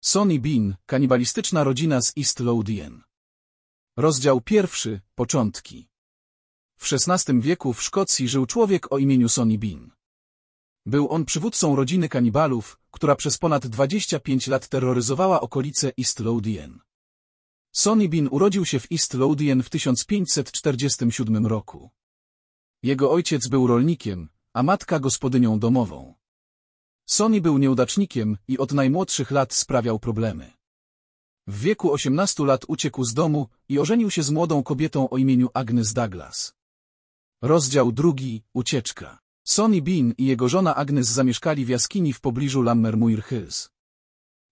Sonny Bean, kanibalistyczna rodzina z East Lothian. Rozdział pierwszy, początki. W XVI wieku w Szkocji żył człowiek o imieniu Sonny Bean. Był on przywódcą rodziny kanibalów, która przez ponad 25 lat terroryzowała okolice East Lothian. Sonny Bean urodził się w East Lothian w 1547 roku. Jego ojciec był rolnikiem, a matka gospodynią domową. Sony był nieudacznikiem i od najmłodszych lat sprawiał problemy. W wieku 18 lat uciekł z domu i ożenił się z młodą kobietą o imieniu Agnes Douglas. Rozdział drugi Ucieczka Sonny Bean i jego żona Agnes zamieszkali w jaskini w pobliżu Lammermuir Hills.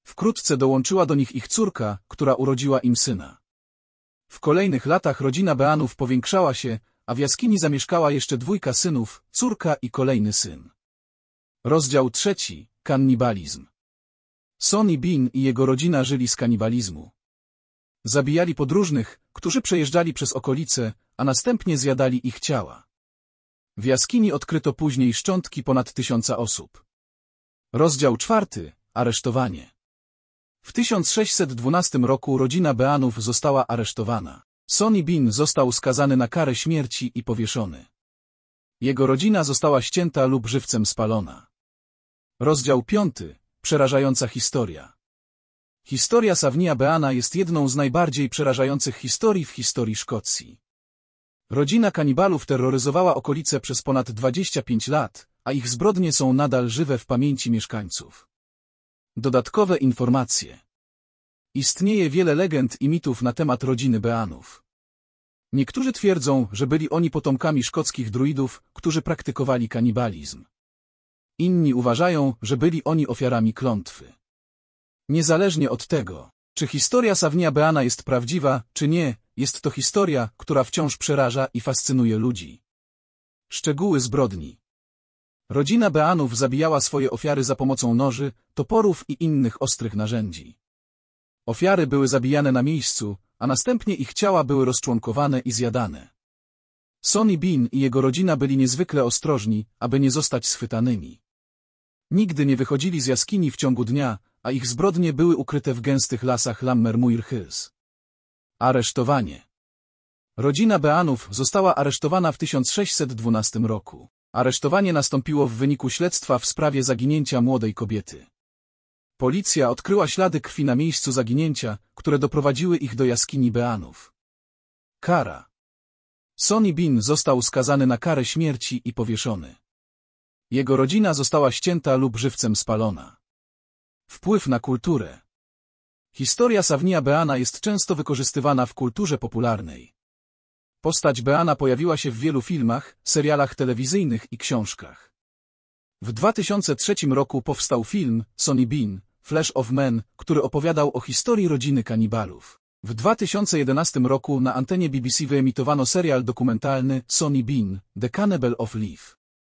Wkrótce dołączyła do nich ich córka, która urodziła im syna. W kolejnych latach rodzina Beanów powiększała się, a w jaskini zamieszkała jeszcze dwójka synów, córka i kolejny syn. Rozdział trzeci. Kanibalizm. Sonny Bean i jego rodzina żyli z kanibalizmu. Zabijali podróżnych, którzy przejeżdżali przez okolice, a następnie zjadali ich ciała. W jaskini odkryto później szczątki ponad tysiąca osób. Rozdział czwarty. Aresztowanie. W 1612 roku rodzina Beanów została aresztowana. Sonny Bean został skazany na karę śmierci i powieszony. Jego rodzina została ścięta lub żywcem spalona. Rozdział 5. Przerażająca historia. Historia Savnia Beana jest jedną z najbardziej przerażających historii w historii Szkocji. Rodzina kanibalów terroryzowała okolice przez ponad 25 lat, a ich zbrodnie są nadal żywe w pamięci mieszkańców. Dodatkowe informacje. Istnieje wiele legend i mitów na temat rodziny Beanów. Niektórzy twierdzą, że byli oni potomkami szkockich druidów, którzy praktykowali kanibalizm. Inni uważają, że byli oni ofiarami klątwy. Niezależnie od tego, czy historia Sawnia Beana jest prawdziwa, czy nie, jest to historia, która wciąż przeraża i fascynuje ludzi. Szczegóły zbrodni Rodzina Beanów zabijała swoje ofiary za pomocą noży, toporów i innych ostrych narzędzi. Ofiary były zabijane na miejscu, a następnie ich ciała były rozczłonkowane i zjadane. Sonny Bean i jego rodzina byli niezwykle ostrożni, aby nie zostać schwytanymi. Nigdy nie wychodzili z jaskini w ciągu dnia, a ich zbrodnie były ukryte w gęstych lasach Lammermuir Hills. Aresztowanie Rodzina Beanów została aresztowana w 1612 roku. Aresztowanie nastąpiło w wyniku śledztwa w sprawie zaginięcia młodej kobiety. Policja odkryła ślady krwi na miejscu zaginięcia, które doprowadziły ich do jaskini Beanów. Kara Sonny Bean został skazany na karę śmierci i powieszony. Jego rodzina została ścięta lub żywcem spalona. Wpływ na kulturę Historia Savnia Beana jest często wykorzystywana w kulturze popularnej. Postać Beana pojawiła się w wielu filmach, serialach telewizyjnych i książkach. W 2003 roku powstał film Sonny Bean, Flash of Men, który opowiadał o historii rodziny kanibalów. W 2011 roku na antenie BBC wyemitowano serial dokumentalny Sonny Bean, The Cannibal of Leaf.